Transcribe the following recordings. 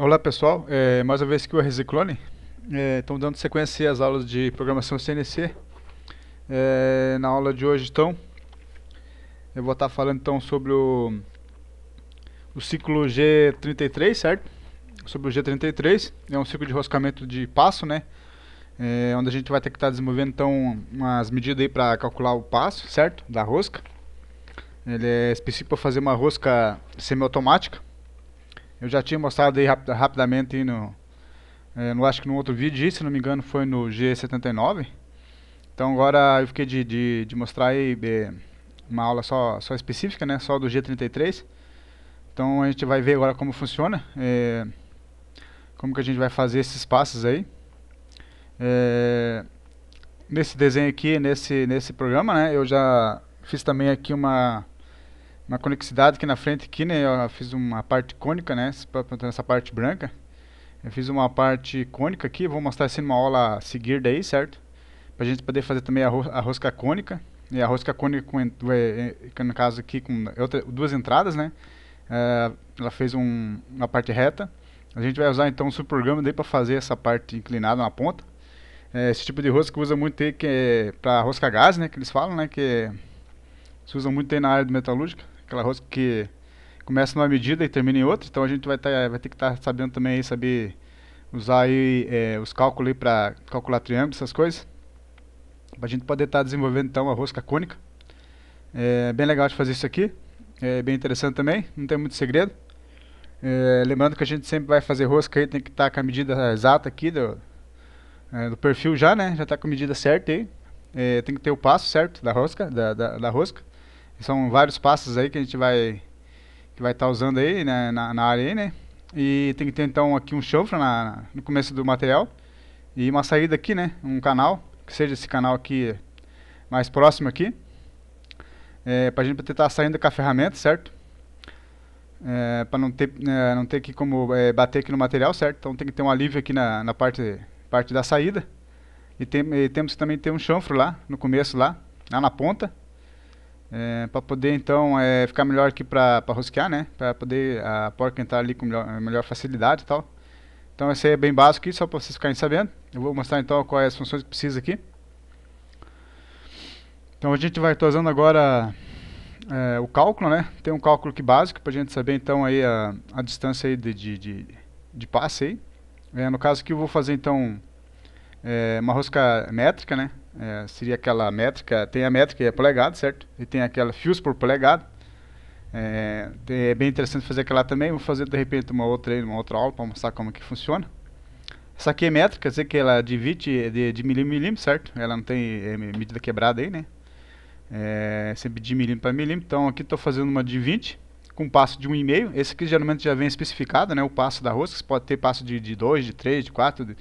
Olá pessoal, é, mais uma vez que o RZ Estão é, dando sequência às aulas de programação CNC. É, na aula de hoje então, eu vou estar tá falando então sobre o, o ciclo G33, certo? Sobre o G33, é um ciclo de roscamento de passo, né? É, onde a gente vai ter que estar tá desenvolvendo então umas medidas aí para calcular o passo, certo? Da rosca. Ele é específico para fazer uma rosca semiautomática. Eu já tinha mostrado aí rap rapidamente no, é, no, acho que no outro vídeo, se não me engano foi no G79. Então agora eu fiquei de, de, de mostrar aí é, uma aula só, só específica, né, só do G33. Então a gente vai ver agora como funciona, é, como que a gente vai fazer esses passos aí. É, nesse desenho aqui, nesse, nesse programa, né, eu já fiz também aqui uma uma conexidade aqui na frente aqui, né? Eu fiz uma parte cônica, né? Essa parte branca. Eu fiz uma parte cônica aqui, vou mostrar assim numa aula a seguir daí, certo? Pra gente poder fazer também a, ro a rosca cônica. E a rosca cônica, com, é, é, no caso aqui, com outra, duas entradas, né? É, ela fez um, uma parte reta. A gente vai usar então o subprograma daí para fazer essa parte inclinada na ponta. É, esse tipo de rosca usa muito aí que é para rosca gás, né? Que eles falam, né? Que se usa muito aí na área de metalúrgica aquela rosca que começa numa medida e termina em outra, então a gente vai, tá, vai ter que estar tá sabendo também aí, saber usar aí, é, os cálculos para calcular triângulos, essas coisas. Para a gente poder estar tá desenvolvendo então a rosca cônica. É bem legal de fazer isso aqui, é bem interessante também, não tem muito segredo. É, lembrando que a gente sempre vai fazer rosca aí, tem que estar tá com a medida exata aqui do, é, do perfil já, né? Já está com a medida certa aí. É, tem que ter o passo certo da rosca, da, da, da rosca. São vários passos aí que a gente vai que vai estar tá usando aí né, na, na área aí, né? E tem que ter então aqui um chanfro na, no começo do material e uma saída aqui, né? Um canal, que seja esse canal aqui mais próximo aqui. É, para a gente tentar tá saindo com a ferramenta, certo? É, para não ter, é, não ter que como é, bater aqui no material, certo? Então tem que ter um alívio aqui na, na parte, parte da saída. E, tem, e temos que também ter um chanfro lá, no começo lá, lá na ponta. É, para poder então é, ficar melhor aqui para rosquear, né? Para poder a porca entrar ali com melhor, melhor facilidade e tal. Então esse aí é bem básico aqui, só para vocês ficarem sabendo. Eu vou mostrar então quais as funções que precisa aqui. Então a gente vai usando agora é, o cálculo, né? Tem um cálculo aqui básico para a gente saber então aí a, a distância aí de, de, de, de passe aí. É, no caso aqui eu vou fazer então é, uma rosca métrica, né? É, seria aquela métrica, tem a métrica é polegada, certo? E tem aquela fios por polegada. É, é, bem interessante fazer aquela também, vou fazer de repente uma outra aí, uma outra aula para mostrar como que funciona. Essa aqui é métrica, sei que ela divide de, de milímetro em milímetro, certo? Ela não tem é, medida quebrada aí, né? É, sempre de milímetro para milímetro, então aqui estou fazendo uma de 20 com passo de 1,5. Esse aqui geralmente já vem especificado, né? O passo da rosca, você pode ter passo de, de 2, de 3, de 4,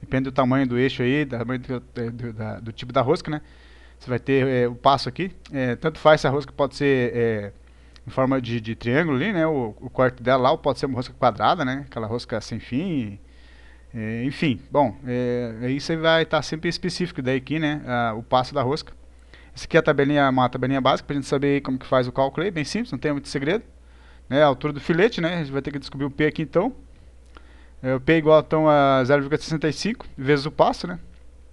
Depende do tamanho do eixo aí, do, do, do, do tipo da rosca, né? Você vai ter é, o passo aqui. É, tanto faz se a rosca pode ser é, em forma de, de, triângulo ali, né? O, o, corte dela lá, ou pode ser uma rosca quadrada, né? Aquela rosca sem fim. E, é, enfim, bom, é, aí você vai estar tá sempre específico daí aqui, né? A, o passo da rosca. Essa aqui é a tabelinha, uma tabelinha básica para a gente saber como que faz o cálculo aí, bem simples, não tem muito segredo. Né, a altura do filete, né? A gente vai ter que descobrir o P aqui então. É, P igual então a 0,65 vezes o passo, né?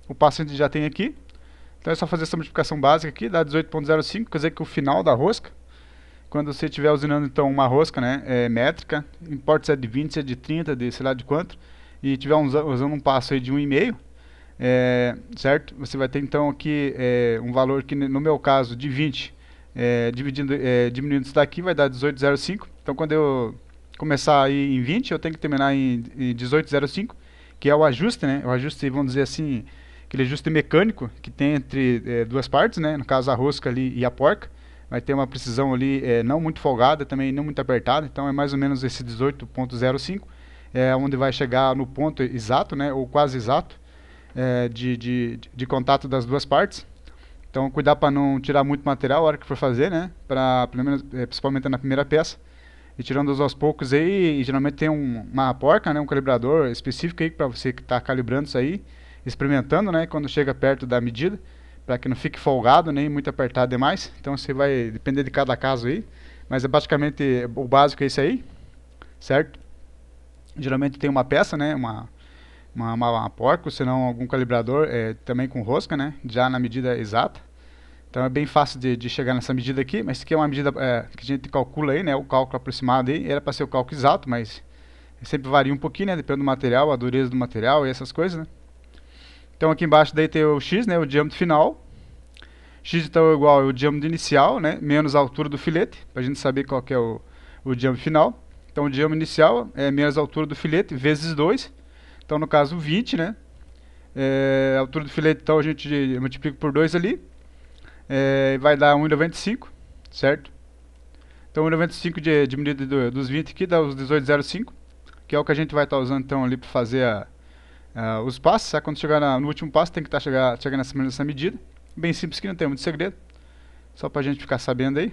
O passo a gente já tem aqui. Então é só fazer essa multiplicação básica aqui, dá 18.05, quer dizer que o final da rosca, quando você estiver usinando então uma rosca né, é, métrica, importa se é de 20, se é de 30, de sei lá de quanto, e estiver usando um passo aí de 1,5, é, certo? Você vai ter então aqui é, um valor que no meu caso de 20, é, dividindo, é, diminuindo isso daqui vai dar 18,05. Então quando eu começar aí em 20, eu tenho que terminar em, em 18,05, que é o ajuste, né? O ajuste, vamos dizer assim, aquele ajuste mecânico que tem entre é, duas partes, né? No caso, a rosca ali e a porca. Vai ter uma precisão ali é, não muito folgada, também não muito apertada, então é mais ou menos esse 18,05, é onde vai chegar no ponto exato, né? Ou quase exato. É, de, de, de contato das duas partes. Então, cuidar para não tirar muito material a hora que for fazer, né? Pra, pelo menos, é, principalmente na primeira peça e tirando aos poucos aí, geralmente tem um, uma porca, né, um calibrador específico aí para você que está calibrando isso aí, experimentando, né, quando chega perto da medida, para que não fique folgado nem muito apertado demais. Então você vai depender de cada caso aí, mas é basicamente o básico é isso aí, certo? Geralmente tem uma peça, né, uma uma, uma, uma porca, senão algum calibrador é, também com rosca, né, já na medida exata. Então é bem fácil de, de chegar nessa medida aqui, mas que é uma medida é, que a gente calcula aí, né, o cálculo aproximado aí, era para ser o cálculo exato, mas sempre varia um pouquinho, né, dependendo do material, a dureza do material e essas coisas, né. Então aqui embaixo daí tem o x, né, o diâmetro final. x então é igual ao diâmetro inicial, né, menos a altura do filete, para a gente saber qual é o, o diâmetro final. Então o diâmetro inicial é menos a altura do filete vezes 2. Então no caso 20, né, é, a altura do filete então a gente multiplica por 2 ali é, vai dar 1,95, certo? Então 1,95 de, medida do, dos 20 aqui dá os 18,05, que é o que a gente vai estar tá usando então ali para fazer a, a, os passos. Tá? Quando chegar na, no último passo tem que estar tá chegando chegar, nessa, nessa medida. Bem simples que não tem muito segredo, só para a gente ficar sabendo aí.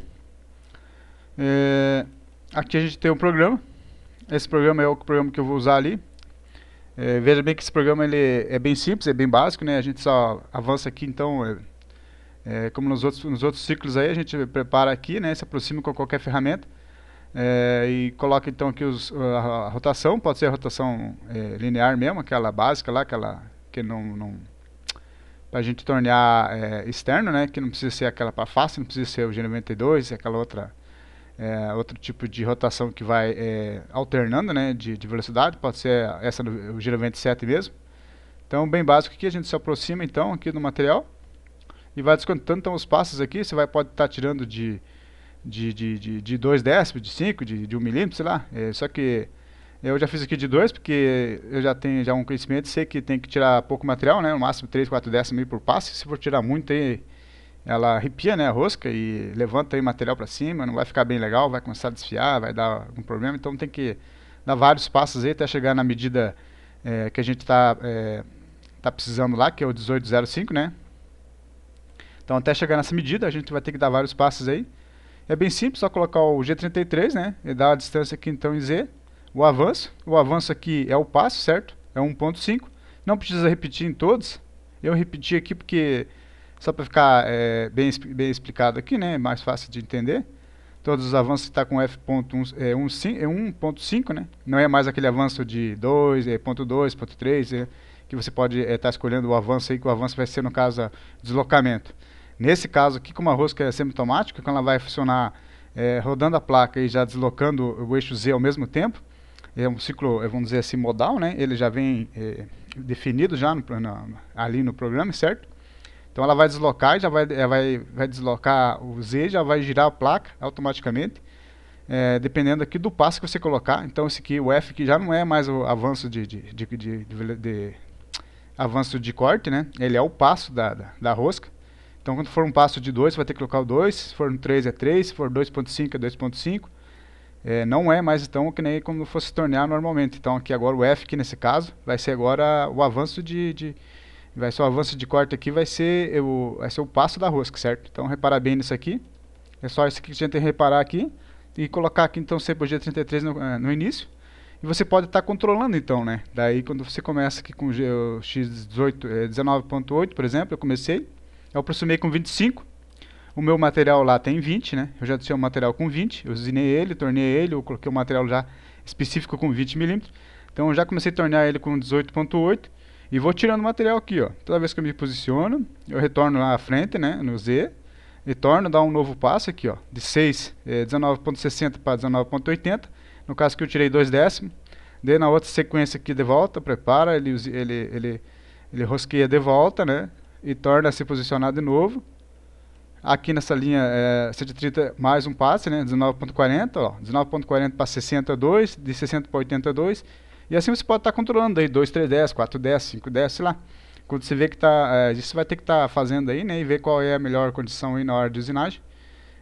É, aqui a gente tem um programa, esse programa é o programa que eu vou usar ali. É, veja bem que esse programa ele é bem simples, é bem básico, né? a gente só avança aqui então... É, é, como nos outros, nos outros ciclos aí, a gente prepara aqui, né, se aproxima com qualquer ferramenta é, e coloca então aqui os, a, a, rotação, pode ser a rotação é, linear mesmo, aquela básica lá, aquela que não... não para a gente tornar é, externo, né, que não precisa ser aquela para face, não precisa ser o G92, é aquela outra... É, outro tipo de rotação que vai é, alternando né, de, de, velocidade, pode ser essa do o G97 mesmo. Então, bem básico aqui, a gente se aproxima então aqui do material e vai descontando. Então os passos aqui, você vai, pode estar tá tirando de, de, de, de, de dois décimos, de 5, de, de um milímetro, sei lá. É, só que eu já fiz aqui de dois, porque eu já tenho já um conhecimento, sei que tem que tirar pouco material, né? No máximo 3, 4 décimos por passe. Se for tirar muito aí, ela arrepia né, a rosca e levanta aí material para cima, não vai ficar bem legal, vai começar a desfiar, vai dar algum problema. Então tem que dar vários passos aí até chegar na medida é, que a gente está é, tá precisando lá, que é o 1805, né? Então, até chegar nessa medida, a gente vai ter que dar vários passos aí. É bem simples, só colocar o G33, né? E dar a distância aqui, então, em Z. O avanço. O avanço aqui é o passo, certo? É 1.5. Não precisa repetir em todos. Eu repeti aqui porque... Só para ficar é, bem, bem explicado aqui, né? Mais fácil de entender. Todos os avanços está com F.1.5, é, 1.5, é né? Não é mais aquele avanço de 2, é, ponto 2, ponto 3, é, que você pode estar é, tá escolhendo o avanço aí, que o avanço vai ser, no caso, deslocamento. Nesse caso aqui, como a rosca é semitomática, quando ela vai funcionar é, rodando a placa e já deslocando o eixo Z ao mesmo tempo, é um ciclo, é, vamos dizer assim, modal, né? Ele já vem é, definido já no, ali no programa, certo? Então ela vai deslocar, já vai, é, vai, vai deslocar o Z, já vai girar a placa automaticamente, é, dependendo aqui do passo que você colocar. Então esse aqui, o F, que já não é mais o avanço de, de, de, de avanço de corte, né? Ele é o passo da, da, da rosca. Então, quando for um passo de 2, você vai ter que colocar o 2. Se for um 3, é 3. Se for 2.5, é 2.5. É, não é mais então que nem como fosse tornear normalmente. Então, aqui agora o F, que nesse caso, vai ser agora o avanço de... de vai ser o avanço de corte aqui, vai ser, o, vai ser o passo da rosca, certo? Então, reparar bem nisso aqui. É só isso que a gente tem que reparar aqui. E colocar aqui, então, CPG33 no, eh, no início. E você pode estar tá controlando então, né? Daí quando você começa aqui com o X18, eh, 19.8, por exemplo, eu comecei. Eu aproximei com 25. O meu material lá tem 20, né? Eu já tinha o um material com 20, eu usinei ele, tornei ele, eu coloquei o um material já específico com 20 milímetros. Então eu já comecei a tornar ele com 18.8 e vou tirando o material aqui, ó. Toda vez que eu me posiciono, eu retorno lá à frente, né, no Z, retorno, dá um novo passo aqui, ó, de 6, é, 19.60 para 19.80. No caso que eu tirei 2 décimos, dei na outra sequência aqui de volta, prepara, ele ele ele ele rosqueia de volta, né? e torna a se posicionar de novo. Aqui nessa linha, é, 130 é mais um passe, né, 19.40, 19.40 para 62, de 60 para 82. E assim você pode estar tá controlando aí 2, 3, 10, 4, 10, 5, 10, sei lá. Quando você vê que está, é, você vai ter que estar tá fazendo aí, né, e ver qual é a melhor condição aí na hora de usinagem.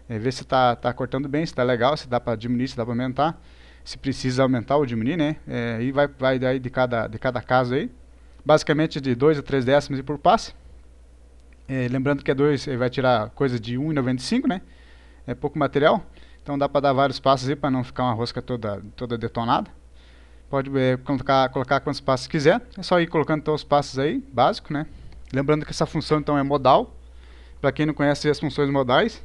É, ver se está tá cortando bem, se está legal, se dá para diminuir, se dá para aumentar. Se precisa aumentar ou diminuir, né? É, e vai, vai daí de cada, de cada caso aí. Basicamente de 2 a 3 décimos por passe. É, lembrando que é dois ele vai tirar coisa de 1,95, né? É pouco material. Então dá para dar vários passos aí para não ficar uma rosca toda, toda detonada. Pode é, colocar, colocar quantos passos quiser. É só ir colocando todos então os passos aí, básico, né? Lembrando que essa função então é modal. Para quem não conhece as funções modais,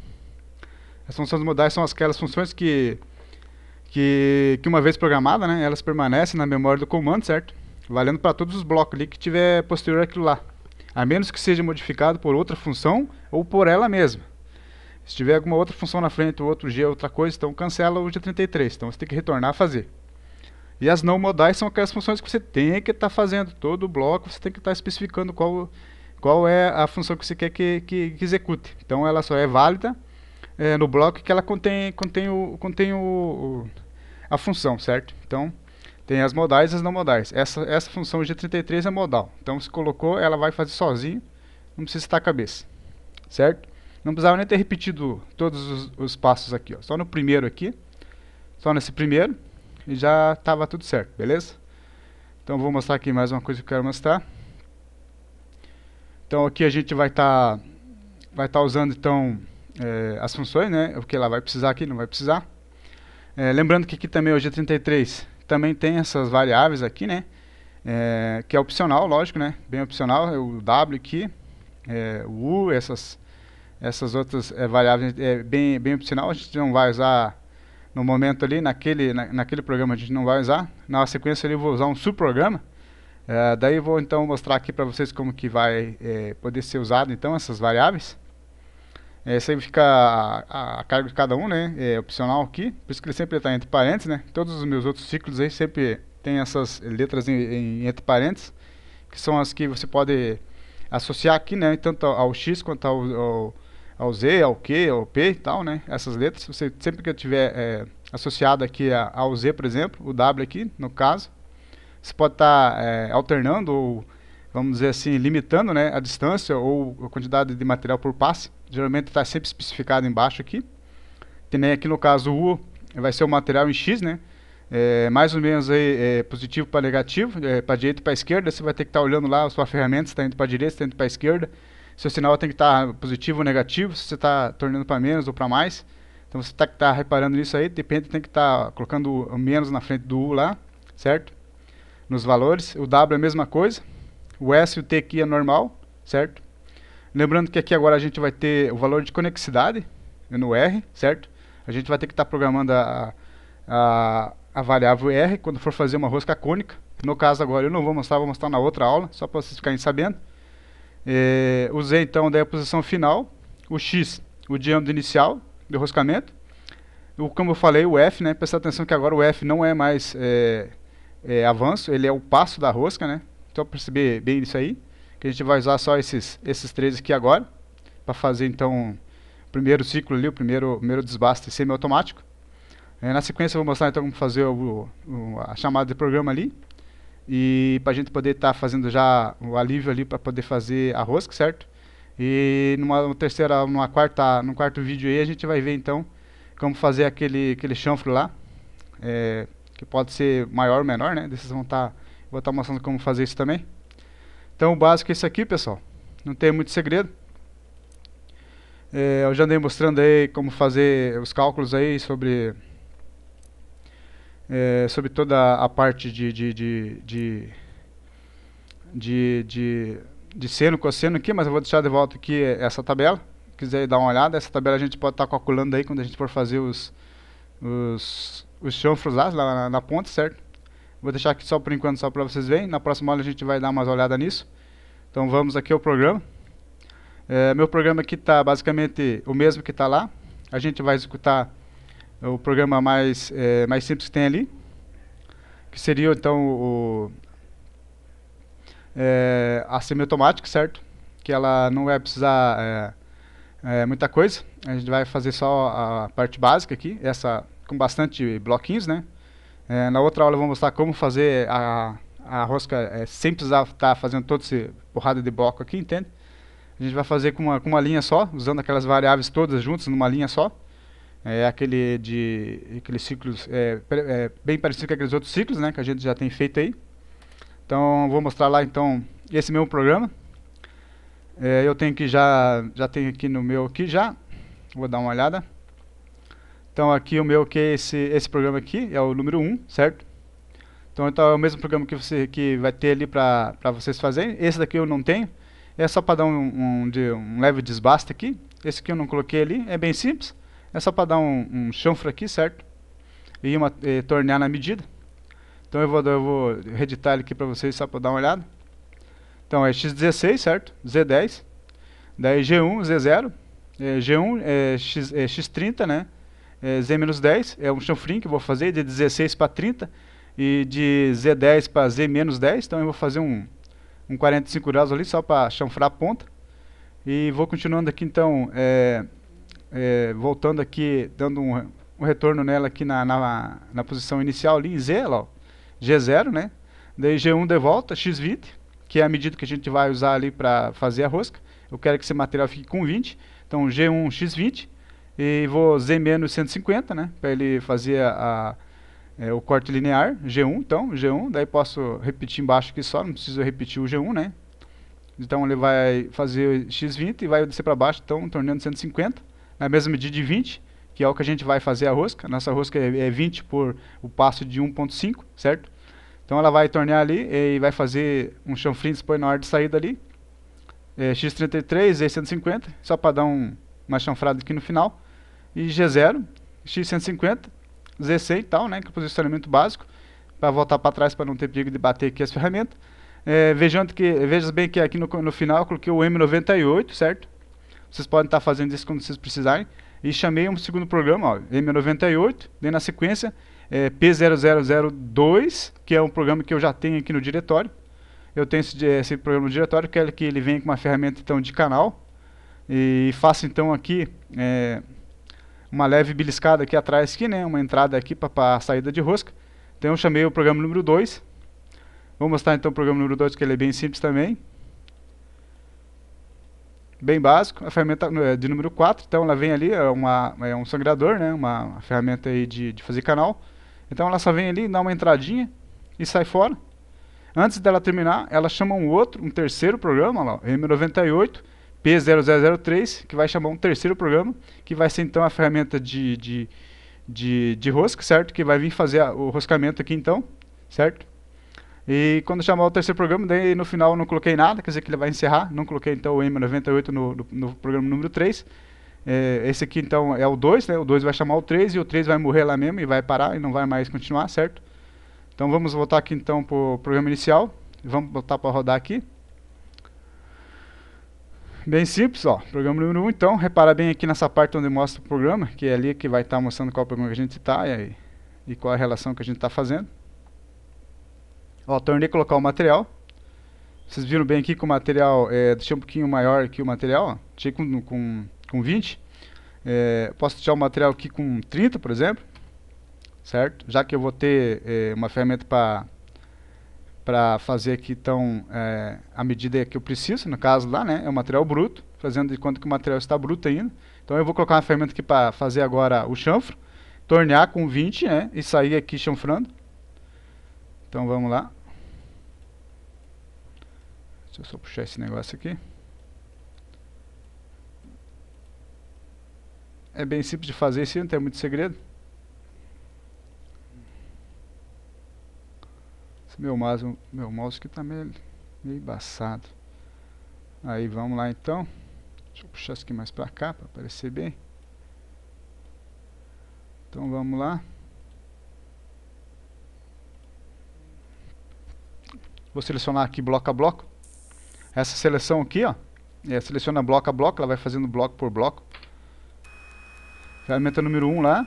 as funções modais são aquelas funções que, que, que uma vez programada, né, elas permanecem na memória do comando, certo? Valendo para todos os blocos ali que tiver posterior àquilo lá a menos que seja modificado por outra função ou por ela mesma. Se tiver alguma outra função na frente, ou outro G, outra coisa, então cancela o G33. Então você tem que retornar a fazer. E as não modais são aquelas funções que você tem que estar tá fazendo. Todo o bloco você tem que estar tá especificando qual, qual é a função que você quer que, que, que execute. Então ela só é válida é, no bloco que ela contém, contém, o, contém o, o, a função, certo? Então tem as modais e as não modais. Essa, essa função G33 é modal. Então, se colocou, ela vai fazer sozinho. Não precisa estar a cabeça. Certo? Não precisava nem ter repetido todos os, os passos aqui. Ó. Só no primeiro aqui. Só nesse primeiro. E já estava tudo certo, beleza? Então, vou mostrar aqui mais uma coisa que eu quero mostrar. Então, aqui a gente vai estar tá, vai tá usando, então, é, as funções, né? O que ela vai precisar aqui, não vai precisar. É, lembrando que aqui também é o G33 também tem essas variáveis aqui, né? É, que é opcional, lógico, né? Bem opcional, é o W aqui, é, o U, essas, essas outras é, variáveis é bem, bem opcional, a gente não vai usar no momento ali, naquele, na, naquele programa a gente não vai usar, na sequência ali eu vou usar um subprograma, é, daí vou então mostrar aqui para vocês como que vai é, poder ser usado então essas variáveis. É, isso aí fica a, a, cargo de cada um, né? É opcional aqui. Por isso que ele sempre está entre parênteses, né? Todos os meus outros ciclos aí sempre tem essas letras em, em, entre parênteses, que são as que você pode associar aqui, né? Tanto ao X quanto ao, ao, ao Z, ao Q, ao P e tal, né? Essas letras. Você, sempre que eu tiver é, associado aqui a, ao Z, por exemplo, o W aqui, no caso, você pode estar tá, é, alternando ou vamos dizer assim, limitando né, a distância ou a quantidade de material por passe. Geralmente está sempre especificado embaixo aqui. Que nem aqui no caso o U vai ser o material em X, né? É, mais ou menos aí, é, positivo para negativo, é, para direita e para esquerda. Você vai ter que estar tá olhando lá a sua ferramenta, se está indo para direita, se está indo para esquerda. Seu sinal tem que estar tá positivo ou negativo, se você está tornando para menos ou para mais. Então você tem tá que tá estar reparando nisso aí. Depende, tem que estar tá colocando o menos na frente do U lá, certo? Nos valores. O W é a mesma coisa o S e o T aqui é normal, certo? Lembrando que aqui agora a gente vai ter o valor de conexidade né, no R, certo? A gente vai ter que estar tá programando a, a, a, variável R quando for fazer uma rosca cônica. No caso agora eu não vou mostrar, vou mostrar na outra aula, só para vocês ficarem sabendo. É, eh, usei então daí é a posição final, o X, o diâmetro inicial do roscamento. O, como eu falei, o F, né? Prestar atenção que agora o F não é mais é, é, avanço, ele é o passo da rosca, né? Então perceber bem isso aí, que a gente vai usar só esses, esses três aqui agora, para fazer então o primeiro ciclo ali, o primeiro, primeiro desbaste semi É, na sequência eu vou mostrar então como fazer o, o, a chamada de programa ali, e para a gente poder estar tá fazendo já o alívio ali para poder fazer a rosca, certo? E numa, numa terceira, numa quarta, no num quarto vídeo aí a gente vai ver então como fazer aquele aquele chanfro lá, é, que pode ser maior ou menor, né? Vocês vão estar tá Vou estar mostrando como fazer isso também. Então o básico é isso aqui, pessoal. Não tem muito segredo. É, eu já andei mostrando aí como fazer os cálculos aí sobre... É, sobre toda a parte de, de, de, de de, de, de seno, cosseno aqui, mas eu vou deixar de volta aqui essa tabela. Se quiser dar uma olhada, essa tabela a gente pode estar tá calculando aí quando a gente for fazer os, os, os chanfros lá, lá na, na ponta, certo? Vou deixar aqui só por enquanto, só para vocês verem. Na próxima aula a gente vai dar uma olhada nisso. Então vamos aqui ao programa. É, meu programa aqui está basicamente o mesmo que está lá. A gente vai executar o programa mais, é, mais simples que tem ali. Que seria então o, é, a semiautomática, certo? Que ela não vai precisar é, é muita coisa. A gente vai fazer só a parte básica aqui, essa com bastante bloquinhos, né? É, na outra aula eu vou mostrar como fazer a, a rosca é, sem precisar estar tá fazendo toda essa porrada de bloco aqui, entende? A gente vai fazer com uma, com uma linha só, usando aquelas variáveis todas juntas numa linha só. É aquele de aqueles ciclos é, é, bem parecido com aqueles outros ciclos, né, que a gente já tem feito aí. Então vou mostrar lá então esse mesmo programa. É, eu tenho que já já tenho aqui no meu aqui já. Vou dar uma olhada. Então aqui o meu que é esse, esse programa aqui, é o número 1, certo? Então, então é o mesmo programa que você que vai ter ali para vocês fazerem. Esse daqui eu não tenho, é só para dar um, um, de, um leve desbaste aqui. Esse que eu não coloquei ali, é bem simples, é só para dar um, um chanfro aqui, certo? E, uma, e eh, tornear na medida. Então eu vou, eu vou reeditar ele aqui para vocês só para dar uma olhada. Então é x16, certo? Z10. Daí G1, Z0. É, G1, é, X, é, X30, né? É, Z-10, é um chanfrim que eu vou fazer de 16 para 30 e de Z10 para Z-10, então eu vou fazer um, um 45 graus ali só para chanfrar a ponta. E vou continuando aqui então, é, é, voltando aqui, dando um, um retorno nela aqui na, na, na, posição inicial ali em Z, ela, ó, G0, né? Daí G1 de volta, X20, que é a medida que a gente vai usar ali para fazer a rosca. Eu quero que esse material fique com 20, então G1, X20, e vou Z menos 150, né? Para ele fazer a, a, é, o corte linear, G1, então, G1. Daí posso repetir embaixo aqui só, não preciso repetir o G1, né? Então ele vai fazer x20 e vai descer para baixo, então tornando 150, na mesma medida de 20, que é o que a gente vai fazer a rosca. Nossa rosca é, é 20 por o passo de 1.5, certo? Então ela vai tornear ali e vai fazer um chanfrinho depois na hora de saída ali. É, x33, Z150, é só para dar um, uma chanfrada aqui no final e G0, X150, Z100 e tal, né, que é o posicionamento básico, para voltar para trás para não ter perigo de bater aqui as ferramentas. É, vejando que, veja bem que aqui no, no final eu coloquei o M98, certo? Vocês podem estar tá fazendo isso quando vocês precisarem. E chamei um segundo programa, ó, M98, dei na sequência é, P0002, que é um programa que eu já tenho aqui no diretório. Eu tenho esse, esse programa no diretório, quero que ele venha com uma ferramenta então de canal. E faça então aqui... É, uma leve beliscada aqui atrás, aqui, né? Uma entrada aqui para a saída de rosca. Então eu chamei o programa número 2. Vou mostrar então o programa número 2, que ele é bem simples também. Bem básico. A ferramenta eh, de número 4, então ela vem ali, é, uma, é um sangrador, né? Uma, uma ferramenta aí de, de fazer canal. Então ela só vem ali, dá uma entradinha e sai fora. Antes dela terminar, ela chama um outro, um terceiro programa, lá, M98, b 0003 que vai chamar um terceiro programa, que vai ser então a ferramenta de, de, de, de rosca, certo? Que vai vir fazer a, o roscamento aqui então, certo? E quando chamar o terceiro programa, daí no final não coloquei nada, quer dizer que ele vai encerrar, não coloquei então o M98 no, no, no programa número 3. É, esse aqui então é o 2, né? o 2 vai chamar o 3 e o 3 vai morrer lá mesmo e vai parar e não vai mais continuar, certo? Então vamos voltar aqui então para o programa inicial, vamos botar para rodar aqui. Bem simples, ó. Programa número 1, um, então, repara bem aqui nessa parte onde mostra o programa, que é ali que vai estar tá mostrando qual programa que a gente está e, e, qual a relação que a gente está fazendo. Ó, tornei colocar o material. Vocês viram bem aqui que o material, é, deixei um pouquinho maior aqui o material, ó. Deixei com, com, com 20. É, posso deixar o material aqui com 30, por exemplo, certo? Já que eu vou ter é, uma ferramenta para para fazer aqui então é, a medida que eu preciso, no caso lá, né, é o material bruto, fazendo de conta que o material está bruto ainda. Então eu vou colocar uma ferramenta aqui para fazer agora o chanfro, tornear com 20 né, e sair aqui chanfrando. Então vamos lá. Deixa eu só puxar esse negócio aqui. É bem simples de fazer isso, não tem muito segredo. meu mouse, meu mouse aqui tá meio, meio embaçado. Aí vamos lá então. Deixa eu puxar isso aqui mais para cá para aparecer bem. Então vamos lá. Vou selecionar aqui bloco a bloco. Essa seleção aqui, ó, é, seleciona bloco a bloco, ela vai fazendo bloco por bloco. Ferramenta número 1 um lá,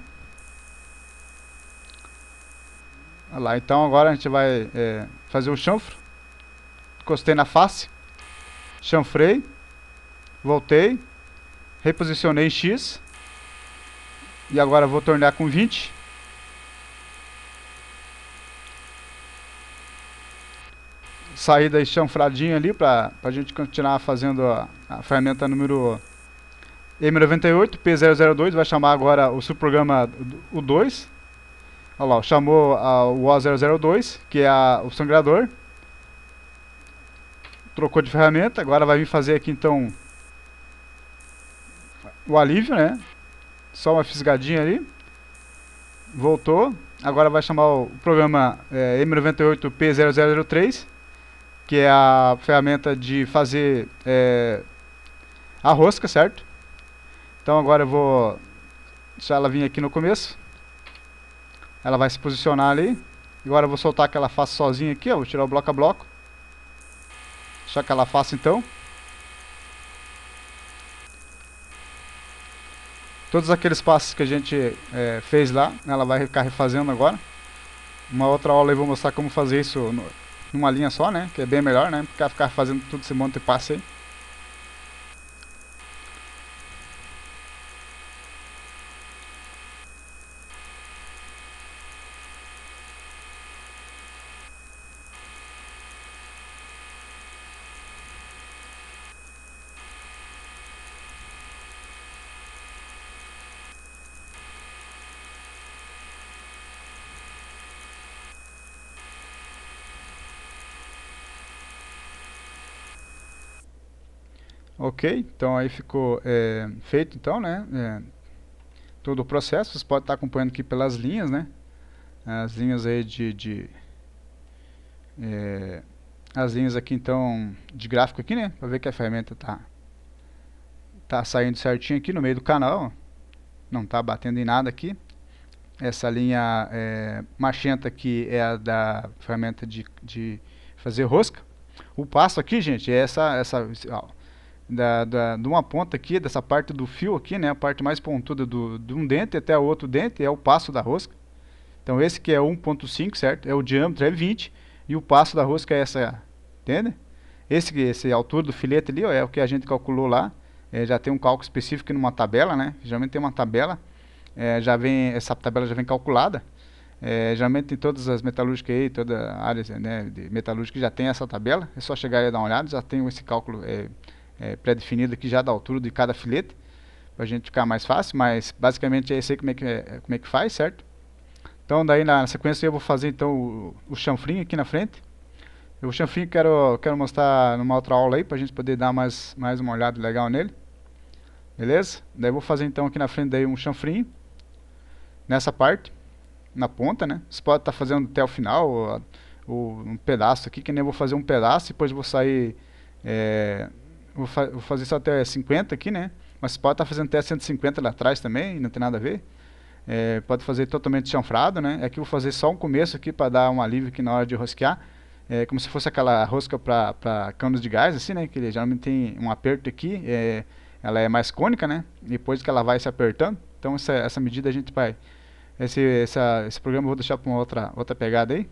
Olha lá, então agora a gente vai é, fazer o chanfro. Encostei na face. Chanfrei. Voltei. Reposicionei em X. E agora vou tornear com 20. Saída chanfradinha ali para a gente continuar fazendo a, a ferramenta número M98, P002. Vai chamar agora o subprograma o 2 Olha lá, chamou a, o O002, que é a, o sangrador. Trocou de ferramenta, agora vai vir fazer aqui então o alívio, né? Só uma fisgadinha ali. Voltou. Agora vai chamar o programa é, eh, M98P0003, que é a ferramenta de fazer é, a rosca, certo? Então agora eu vou deixar ela vir aqui no começo. Ela vai se posicionar ali. Agora eu vou soltar que ela faça sozinha aqui, ó. Vou tirar o bloco a bloco. Só que ela faça então. Todos aqueles passos que a gente é, fez lá, né, ela vai ficar refazendo agora. Uma outra aula eu vou mostrar como fazer isso no, numa linha só, né? Que é bem melhor, né? Porque ficar fazendo tudo esse monte de passo aí. Ok? Então aí ficou é, feito então, né? É, todo o processo. Vocês podem estar acompanhando aqui pelas linhas, né? As linhas aí de... de é, as linhas aqui então de gráfico aqui, né? Para ver que a ferramenta tá, tá saindo certinho aqui no meio do canal. Não tá batendo em nada aqui. Essa linha é, magenta aqui é a da ferramenta de, de fazer rosca. O passo aqui, gente, é essa... essa ó, da, da, de uma ponta aqui, dessa parte do fio aqui, né? A parte mais pontuda do, de um dente até o outro dente é o passo da rosca. Então esse que é 1.5, certo? É o diâmetro, é 20. E o passo da rosca é essa, entende? Esse, esse altura do filete ali, ó, é o que a gente calculou lá. É, já tem um cálculo específico numa tabela, né? Geralmente tem uma tabela, é, já vem, essa tabela já vem calculada. É, geralmente em todas as metalúrgicas aí, toda a área né, de metalúrgica já tem essa tabela. É só chegar e dar uma olhada, já tem esse cálculo é, é, pré-definido aqui já da altura de cada filete, para a gente ficar mais fácil, mas basicamente é isso aí como é que, é, como é que faz, certo? Então daí na sequência eu vou fazer então o, o chanfrinho aqui na frente. O chanfrinho quero, quero mostrar numa outra aula aí, para a gente poder dar mais, mais uma olhada legal nele. Beleza? Daí vou fazer então aqui na frente daí um chanfrinho, nessa parte, na ponta, né? Você pode estar tá fazendo até o final, ou, um pedaço aqui, que nem eu vou fazer um pedaço, e depois vou sair... É, vou, fa vou fazer só até 50 aqui, né? Mas pode estar tá fazendo até 150 lá atrás também, não tem nada a ver. É, pode fazer totalmente chanfrado, né? Aqui é vou fazer só um começo aqui para dar um alívio aqui na hora de rosquear. É, como se fosse aquela rosca para canos de gás, assim, né? Que ele geralmente tem um aperto aqui, é, ela é mais cônica, né? Depois que ela vai se apertando. Então essa, essa medida a gente vai... Esse, essa, esse programa eu vou deixar para uma outra, outra pegada aí.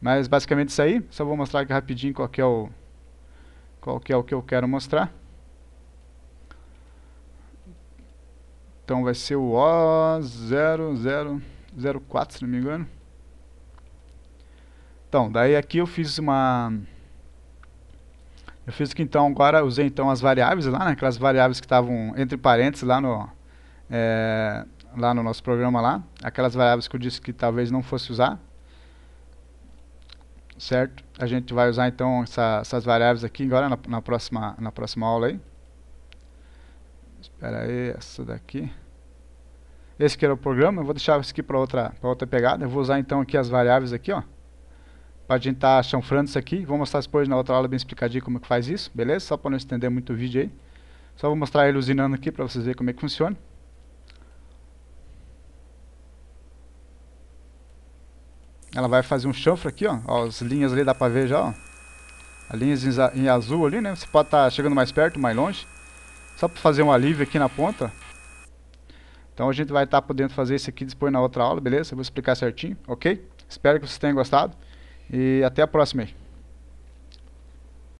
Mas basicamente isso aí. Só vou mostrar aqui rapidinho qual que é o, qual que é o que eu quero mostrar. Então vai ser o O0004, se não me engano. Então, daí aqui eu fiz uma... Eu fiz que então agora, usei então as variáveis lá, né, aquelas variáveis que estavam entre parênteses lá no, é, lá no nosso programa lá, aquelas variáveis que eu disse que talvez não fosse usar, certo? A gente vai usar então essa, essas variáveis aqui agora na, na, próxima, na próxima aula aí. Espera aí, essa daqui. Esse que era o programa, eu vou deixar isso aqui para outra, outra pegada. Eu vou usar então aqui as variáveis aqui, ó. Para a gente estar tá chanfrando isso aqui. Vou mostrar depois na outra aula bem explicadinho como é que faz isso, beleza? Só para não estender muito o vídeo aí. Só vou mostrar usinando aqui para vocês verem como é que funciona. ela vai fazer um chanfro aqui, ó, ó as linhas ali dá pra ver já, ó. As linhas em azul ali, né? Você pode estar tá chegando mais perto, mais longe. Só para fazer um alívio aqui na ponta. Então a gente vai estar tá podendo fazer isso aqui depois na outra aula, beleza? Eu vou explicar certinho, ok? Espero que vocês tenham gostado. E até a próxima aí.